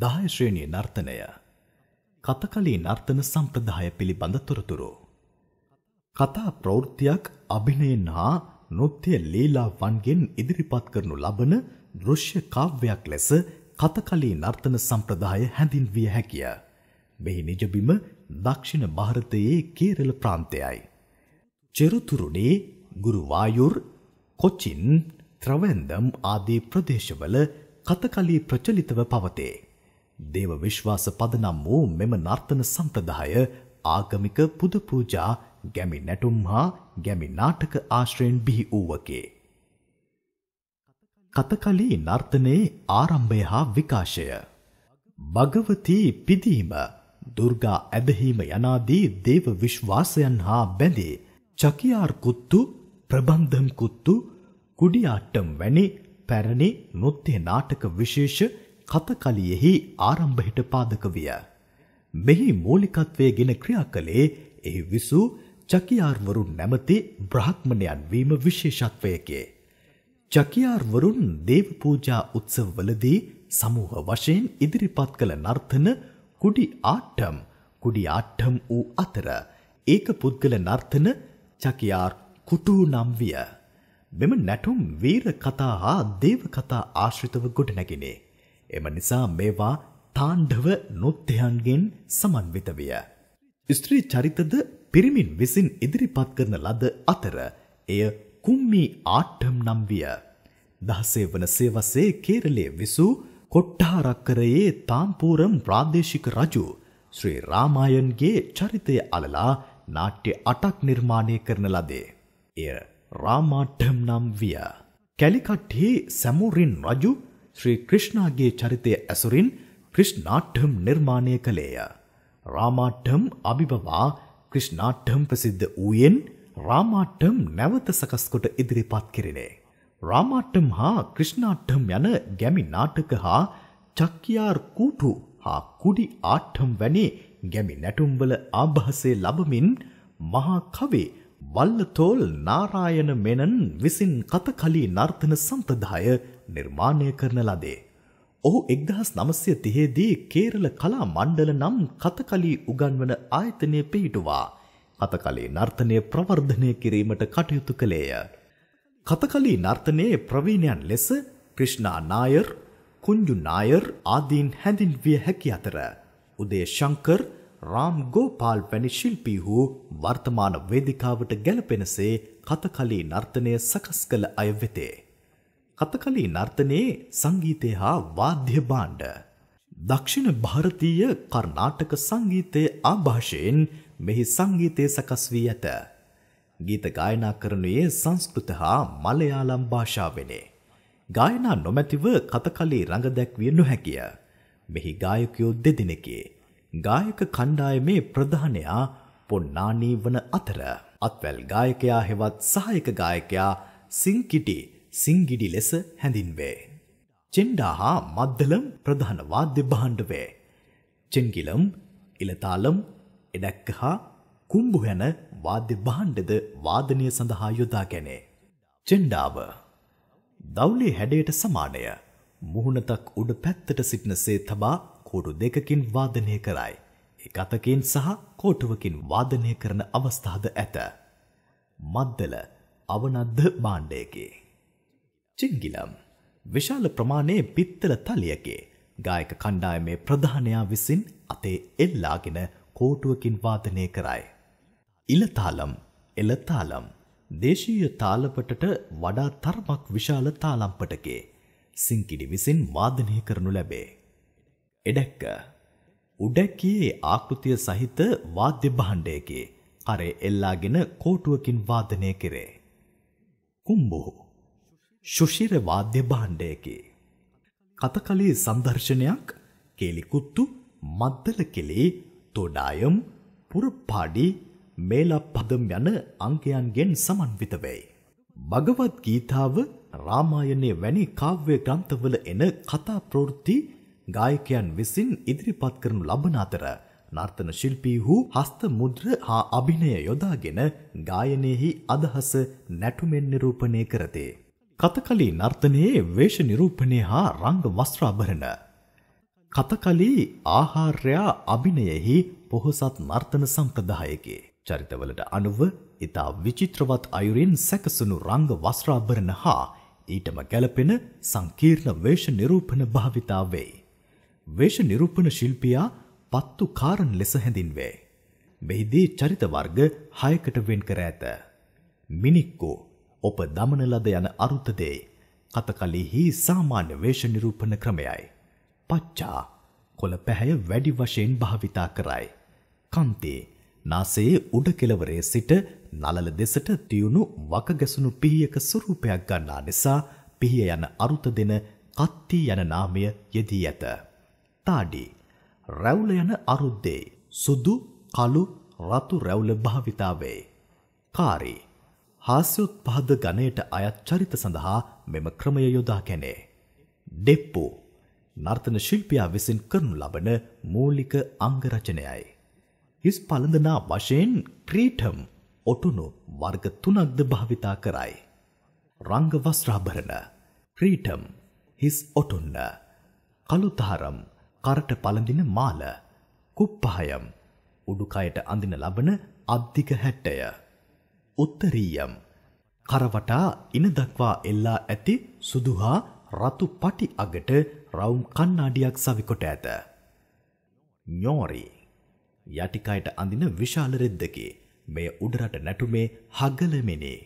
10 ශ්‍රේණිය නර්තනය කතකලී නර්තන සම්ප්‍රදාය පිළිබඳ තොරතුරු කතා ප්‍රවෘත්තියක් අභිනයන හා නෘත්‍ය ලීලාවන්ගෙන් ඉදිරිපත් කරනු ලබන දෘශ්‍ය කාව්‍යයක් ලෙස කතකලී නර්තන සම්ප්‍රදාය හැඳින්විය හැකිය. මෙහි නිජබිම දක්ෂිණ භාරතයේ කේරළ ප්‍රාන්තයයි. චෙරුතුරුණේ ගුරුවායුර් කොචින් ත්‍රවන්දම් ආදී ප්‍රදේශවල කතකලී ප්‍රචලිතව පවතේ. දේව විශ්වාස පදනම් වූ මෙම නර්තන සම්ප්‍රදාය ආගමික පුද පූජා ගැමි නැටුම් හා ගැමි නාටක ආශ්‍රයෙන් බිහි වූවකේ. කතකලී නර්තනයේ ආරම්භය හා විකාශය. භගවතී පිදීම දුර්ගා ඇදහීම යනාදී දේව විශ්වාසයන් හා බැඳේ චකියාර් කුත්තු ප්‍රබන්ධම් කුත්තු කුඩියාට්ටම් වැනි පැරණි නොත්තේ නාටක විශේෂ කතකලියෙහි ආරම්භයට පාදක විය. මෙහි මූලිකත්වය ගෙන ක්‍රියා කළේ එහි විසු චකියාර්වරුන් නැමති බ්‍රාහ්මණයන් වීම විශේෂත්වයකි. චකියාර්වරුන් දේව පූජා උත්සවවලදී සමූහ වශයෙන් ඉදිරිපත් කළ නර්තන කුඩි ආට්ටම් කුඩි ආට්ටම් වූ අතර ඒක පුද්ගල නර්තන චකියාර් කුටු නම් විය. මෙම නැටුම් වීර කතා හා දේව කතා ආශ්‍රිතව ගොඩනැගිනේ. එම නිසා මේවා තාණ්ඩව නොත්‍යයන්ගෙන් සමන්විත විය. ස්ත්‍රී චරිතද පිරිමින් විසින් ඉදිරිපත් කරන ලද අතර එය කුම්මී ආට්ටම් නම් විය. දහසේ වන සේවසේ කේරලයේ විසූ කොට්ටාරක්කරයේ තාම්පූරම් ප්‍රාදේශික රජු ශ්‍රී රාමායන්ගේ චරිතය අලලා නාට්‍ය අටක් නිර්මාණය කරන ලදේ. එය රාමාට්ටම් නම් විය. කැලිකට්හි සැමුරින් රජු ශ්‍රී ක්‍රිෂ්ණාගේ චරිතය ඇසුරින් ක්‍රිෂ්ණාට්ටම් නිර්මාණය කළේය. රාමාට්ටම් අභිබවා ක්‍රිෂ්ණාට්ටම් ප්‍රසිද්ධ වූයෙන් රාමාට්ටම් නැවත සකස්කොට ඉදිරිපත් කෙරෙනේ. රාමාට්ටම් හා ක්‍රිෂ්ණාට්ටම් යන ගැමි නාටක හා චක්්‍යයාර් කූටු හා කුඩි ආට්ටම් වැනි ගැමි නැටුම්වල ආභාසය ලබමින් මහා කවේ වල්ලතෝල් නාරායන මෙනන් විසින් කතකලී නර්තන සම්ප්‍රදාය නිර්මාණය කරන ලදේ. ඔහු 1930 දී කේරළ කලා මණ්ඩල නම් කතකලී උගන්වන ආයතනය පිහිටුවා කතකලී නර්තනය ප්‍රවර්ධනය කිරීමට කටයුතු කළේය. කතකලී නර්තනයේ ප්‍රවීණයන් ලෙස ක්‍රිෂ්ණා නායර්, කුංජු නායර් ආදීන් හැඳින්විය හැකි අතර උදේ ශංකර් රාම් ගෝපාල් වැනි ශිල්පී වූ වර්තමාන වේදිකාවට ගැලපෙනසේ කතකලී නර්තනය සකස් කළ අය වෙතේ. කතකලී නර්තනයේ සංගීතය හා වාද්‍ය භාණ්ඩ. දක්ෂිණ භාරතීය කර්ණාටක සංගීතය ආභාෂයෙන් මෙහි සංගීතය සකස් වී ඇත. ගීත ගායනා කරනුයේ සංස්කෘත හා මලයාලම් භාෂාවෙනේ. ගායනා නොමැතිව කතකලී රඟ දැක්විය නොහැකිය. මෙහි ගායකයෝ දෙදෙනෙකේ ගායක කණ්ඩායමේ ප්‍රධානයා පොන්නානී වන අතර අත්වැල් ගායකයා හෙවත් සහායක ගායකයා සිංකිටි සිංගිඩි ලෙස හැඳින්වේ. චෙන්ඩා හා මද්දලම් ප්‍රධාන වාද්‍ය භාණ්ඩ වේ. චෙන්ගිලම්, ඉලතාලම්, එඩැක්ක හා කුම්බු යන වාද්‍ය භාණ්ඩද වාදනය සඳහා යොදා ගැනේ. චෙන්ඩාව දවුලේ හැඩයට සමානය. මුහුණතක් උඩ පැත්තට සිටිනසේ තබා කෝටු දෙකකින් වාදනය කරයි. එක් අතකින් සහ කෝටුවකින් වාදනය කරන අවස්ථාද ඇත. මද්දල අවනද්ද භාණ්ඩයකි. චිංගිලම් විශාල ප්‍රමාණයේ පිත්තල තලියකේ ගායක කණ්ඩායමේ ප්‍රධානයා විසින් අතේ එල්ලාගෙන කෝටුවකින් වාදනය කරයි. ඉලතාලම් එලතාලම් දේශීය තාලපටට වඩා තර්මක් විශාල තාලම්පටකේ සිංකිඩි විසින් වාදනය කරනු ලැබේ. එඩැක්ක උඩැක්කේ ආකෘතිය සහිත වාද්‍ය භාණ්ඩයකේ කරේ එල්ලාගෙන කෝටුවකින් වාදනය කෙරේ. කුම්බෝ ශුෂිර වාද්‍ය භාණ්ඩයකි. කතකලේ සංදර්ශනයක් කෙලිකුත්තු මද්දල කෙලේ තොඩායම් පුරපාඩි මේලා පදම් යන අංකයන්ගෙන් සමන්විත වෙයි. භගවත් ගීතාව රාමායනයේ වැනි කාව්‍ය ග්‍රන්ථවල එන කතා ප්‍රවෘත්ති ගායකයන් විසින් ඉදිරිපත් කරනු ලබන අතර නර්තන ශිල්පීහු හස්ත මුද්‍ර හා අභිනය යොදාගෙන ගායනයෙහි අදහස නැටුමෙන් නිරූපණය කරතේ. කතකලී නර්තනයේ වේශ නිරූපණය හා රංග වස්ත්‍රාභරණ. කතකලී ආහාර්යා අභිනයෙහි පොහොසත් නර්තන සම්ප්‍රදායකි. චරිතවලට අනුව ඉතා විචිත්‍රවත් අයුරින් සැකසුණු රංග වස්ත්‍රාභරණ හා ඊටම ගැලපෙන සංකීර්ණ වේශ නිරූපණ භාවිතා වෙයි. වේශ නිරූපණ ශිල්පියා පත්තු කාරන් ලෙස හැඳින්වේ. මෙහිදී චරිත වර්ග 6කට වෙන් කර ඇත. මිනික්කෝ ඔප දමන ලද යන අරුත දෙයි. කතකලීහි සාමාන්‍ය වේශ නිරූපණ ක්‍රමයයි. පච්චා කොළ පැහැය වැඩි වශයෙන් භාවිතා කරයි. කන්තේ නාසයේ උඩ කෙළවරේ සිට නලල දෙසට තියුණු වකගැසුණු පිහියක ස්වරූපයක් ගන්නා නිසා පිහිය යන අරුත දෙන කත්ති යන නාමය යෙදී ඇත. තාඩි රැවුල යන අරුද්දේ සුදු කළු රතු රැවුල භාවිතා වේ. කාරි හාස්‍යෝත්පාද ගණයට අයත් චරිත සඳහා මෙම ක්‍රමය යොදා ගැනේ. ඩෙප්පු නර්තන ශිල්පියා විසින් කරනු ලබන මූලික අංග රචනයයි. හිස් පළඳනා වශයෙන් ක්‍රීටම් ඔටුනු වර්ග තුනක්ද භාවිතා කරයි. රංග වස්ත්‍රාභරණ ක්‍රීටම් හිස් ඔටුන්න කළුතාරම් කරට පළඳින මාල කුප්පහයම් උඩුකයට අඳින ලබන අධික හැට්ටය උත්තරීයම් කරවටා ඉන දක්වා එල්ලා ඇති සුදු හා රතු පටි අගට රවුම් කණ්ණාඩියක් සවිකොට ඇත ඥෝරි යටිකයට අඳින විශාල රෙද්දකි මෙය උඩරට නැටුමේ හගලමිනේ